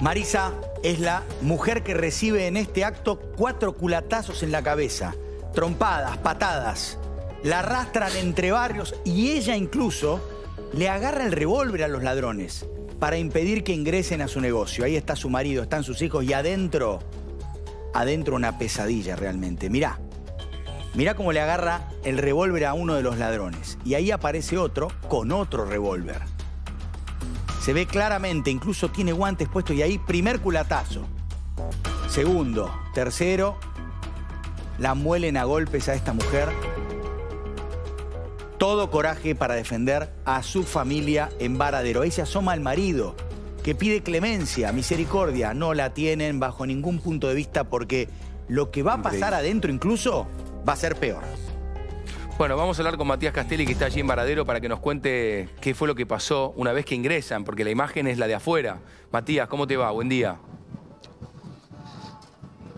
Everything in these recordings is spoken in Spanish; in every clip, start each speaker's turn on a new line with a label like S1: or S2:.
S1: Marisa es la mujer que recibe en este acto cuatro culatazos en la cabeza, trompadas, patadas. La arrastran entre barrios y ella incluso le agarra el revólver a los ladrones para impedir que ingresen a su negocio. Ahí está su marido, están sus hijos y adentro, adentro una pesadilla realmente. Mirá, mirá cómo le agarra el revólver a uno de los ladrones. Y ahí aparece otro con otro revólver. Se ve claramente, incluso tiene guantes puestos y ahí primer culatazo. Segundo, tercero, la muelen a golpes a esta mujer. Todo coraje para defender a su familia en Varadero. Ahí se asoma al marido, que pide clemencia, misericordia. No la tienen bajo ningún punto de vista porque lo que va a pasar adentro incluso va a ser peor.
S2: Bueno, vamos a hablar con Matías Castelli, que está allí en Varadero, para que nos cuente qué fue lo que pasó una vez que ingresan, porque la imagen es la de afuera. Matías, ¿cómo te va? Buen día.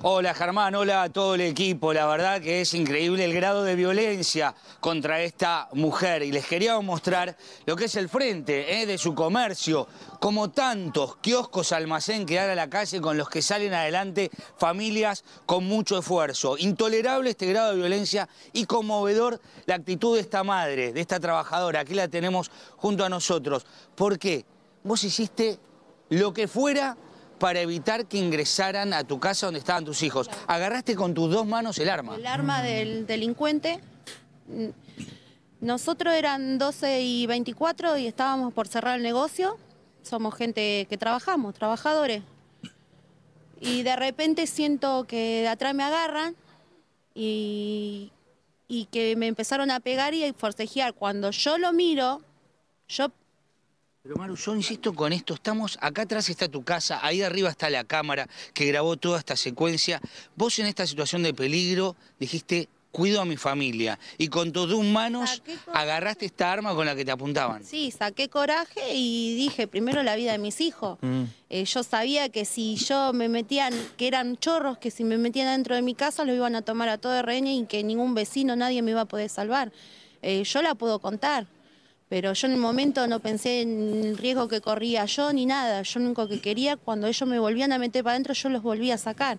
S3: Hola Germán, hola a todo el equipo. La verdad que es increíble el grado de violencia contra esta mujer. Y les quería mostrar lo que es el frente eh, de su comercio, como tantos kioscos almacén que dan a la calle con los que salen adelante familias con mucho esfuerzo. Intolerable este grado de violencia y conmovedor la actitud de esta madre, de esta trabajadora. Aquí la tenemos junto a nosotros. ¿Por qué? Vos hiciste lo que fuera para evitar que ingresaran a tu casa donde estaban tus hijos. Agarraste con tus dos manos el arma. El arma del
S4: delincuente. Nosotros eran 12 y 24 y estábamos por cerrar el negocio. Somos gente que trabajamos, trabajadores. Y de repente siento que de atrás me agarran y, y que me empezaron a pegar y a forcejear. Cuando yo lo miro, yo
S3: pero Maru, yo insisto con esto, estamos, acá atrás está tu casa, ahí arriba está la cámara que grabó toda esta secuencia. Vos en esta situación de peligro dijiste, cuido a mi familia. Y con tus dos manos agarraste esta arma con la que te apuntaban.
S4: Sí, saqué coraje y dije, primero la vida de mis hijos. Mm. Eh, yo sabía que si yo me metían, que eran chorros, que si me metían dentro de mi casa lo iban a tomar a todo de reña y que ningún vecino, nadie me iba a poder salvar. Eh, yo la puedo contar. Pero yo en el momento no pensé en el riesgo que corría yo ni nada. Yo nunca que quería, cuando ellos me volvían a meter para adentro, yo los volvía a sacar.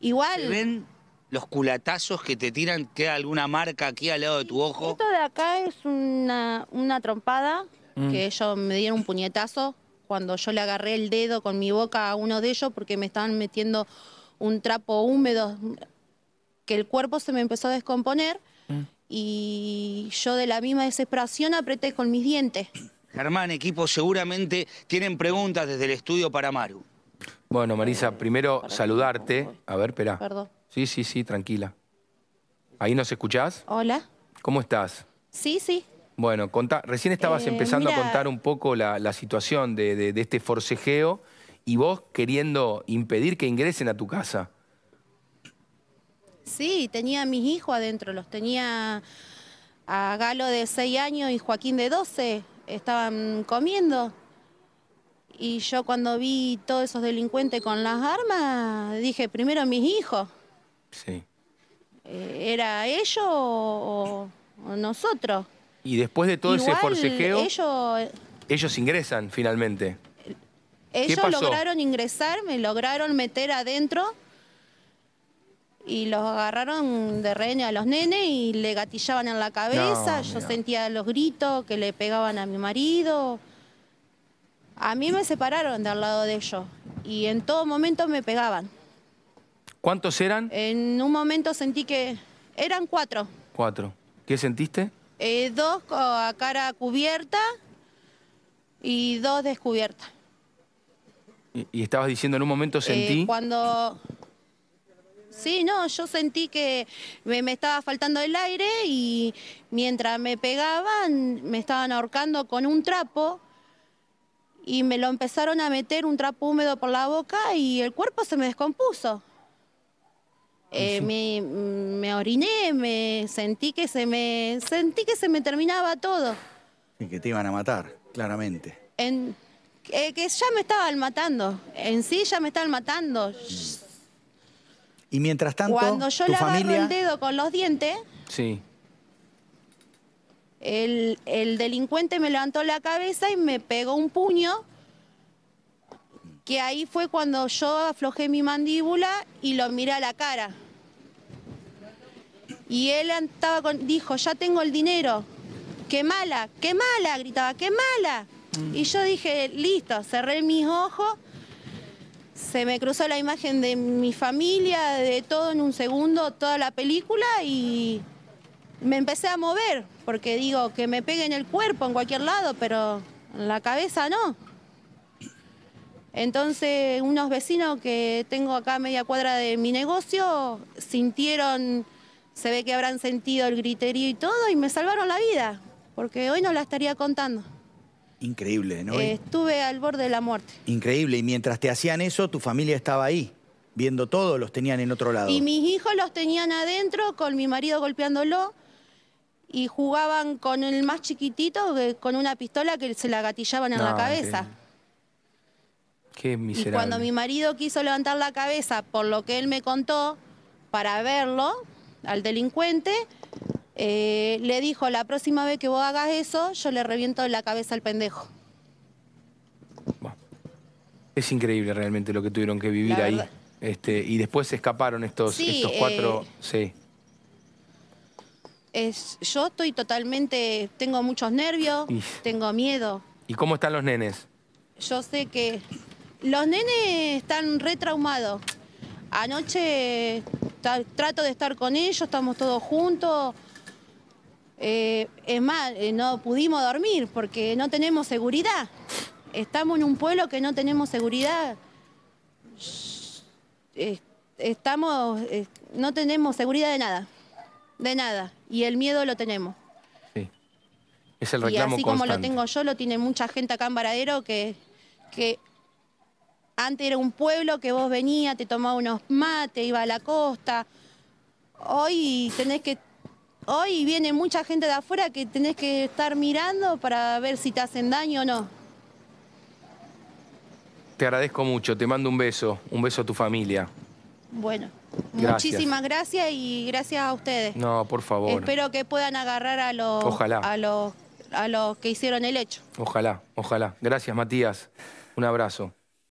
S4: Igual... ¿Ven
S3: los culatazos que te tiran? ¿Queda alguna marca aquí al lado de tu ojo? Esto
S4: de acá es una, una trompada, mm. que ellos me dieron un puñetazo cuando yo le agarré el dedo con mi boca a uno de ellos porque me estaban metiendo un trapo húmedo que el cuerpo se me empezó a descomponer. Mm y yo de la misma desesperación apreté con mis dientes.
S3: Germán, equipo, seguramente tienen preguntas desde el estudio para Maru.
S2: Bueno, Marisa, primero saludarte. A ver, espera. Perdón. Sí, sí, sí, tranquila. ¿Ahí nos escuchás? Hola. ¿Cómo estás? Sí, sí. Bueno, contá, recién estabas eh, empezando a contar un poco la, situación de este forcejeo y vos queriendo impedir que ingresen a tu casa.
S4: Sí, tenía a mis hijos adentro, los tenía a Galo de 6 años y Joaquín de 12, estaban comiendo. Y yo cuando vi todos esos delincuentes con las armas, dije, primero mis hijos. Sí. Eh, ¿Era ellos o, nosotros?
S2: Y después de todo ese forcejeo,
S4: ellos, eh,
S2: ellos ingresan finalmente.
S4: Ellos lograron ingresar, me lograron meter adentro y los agarraron de rehenes a los nenes y le gatillaban en la cabeza, yo sentía los gritos que le pegaban a mi marido. A mí me separaron de al lado de ellos y en todo momento me pegaban.
S2: ¿Cuántos eran?
S4: En un momento sentí que eran cuatro.
S2: Cuatro. ¿Qué sentiste?
S4: Eh, dos a cara cubierta y dos descubiertas.
S2: Y, estabas diciendo en un momento sentí... Eh,
S4: cuando Sí, no, yo sentí que me, estaba faltando el aire y mientras me pegaban me estaban ahorcando con un trapo y me lo empezaron a meter un trapo húmedo por la boca y el cuerpo se me descompuso. Eh, me, oriné, me sentí que se me sentí que se me terminaba todo.
S1: Y que te iban a matar, claramente.
S4: En, eh, que ya me estaban matando. En sí ya me estaban matando. Mm.
S1: Y mientras tanto, Cuando yo le el
S4: dedo con los dientes, sí. el, delincuente me levantó la cabeza y me pegó un puño que ahí fue cuando yo aflojé mi mandíbula y lo miré a la cara. Y él estaba con, dijo, ya tengo el dinero, qué mala, qué mala, gritaba, qué mala. Mm. Y yo dije, listo, cerré mis ojos se me cruzó la imagen de mi familia, de todo en un segundo, toda la película y me empecé a mover, porque digo que me pegue en el cuerpo, en cualquier lado, pero en la cabeza no. Entonces unos vecinos que tengo acá a media cuadra de mi negocio sintieron, se ve que habrán sentido el griterío y todo y me salvaron la vida, porque hoy no la estaría contando.
S1: Increíble, ¿no? Eh,
S4: estuve al borde de la muerte.
S1: Increíble. Y mientras te hacían eso, tu familia estaba ahí, viendo todo, los tenían en otro lado. Y
S4: mis hijos los tenían adentro, con mi marido golpeándolo, y jugaban con el más chiquitito, eh, con una pistola que se la gatillaban en la ah, cabeza.
S2: Qué... qué miserable. Y cuando mi
S4: marido quiso levantar la cabeza, por lo que él me contó, para verlo, al delincuente, eh, le dijo, la próxima vez que vos hagas eso, yo le reviento la cabeza al pendejo.
S2: Es increíble realmente lo que tuvieron que vivir ahí. Este, y después se escaparon estos, estos cuatro. Eh, sí.
S4: Es, yo estoy totalmente. Tengo muchos nervios, tengo miedo.
S2: ¿Y cómo están los nenes?
S4: Yo sé que. Los nenes están retraumados. Anoche trato de estar con ellos, estamos todos juntos. Eh, es más, eh, no pudimos dormir porque no tenemos seguridad. Estamos en un pueblo que no tenemos seguridad. estamos, no tenemos seguridad de nada, de nada. Y el miedo lo tenemos. Sí.
S2: Es el Y así como lo tengo
S4: yo, lo tiene mucha gente acá en Varadero que, que antes era un pueblo que vos venías, te tomabas unos mates, iba a la costa. Hoy tenés que Hoy viene mucha gente de afuera que tenés que estar mirando para ver si te hacen daño o no.
S2: Te agradezco mucho, te mando un beso, un beso a tu familia.
S4: Bueno, muchísimas gracias y gracias a ustedes.
S2: No, por favor. Espero
S4: que puedan agarrar a los, A los, a los que hicieron el hecho.
S2: Ojalá, ojalá. Gracias, Matías. Un abrazo.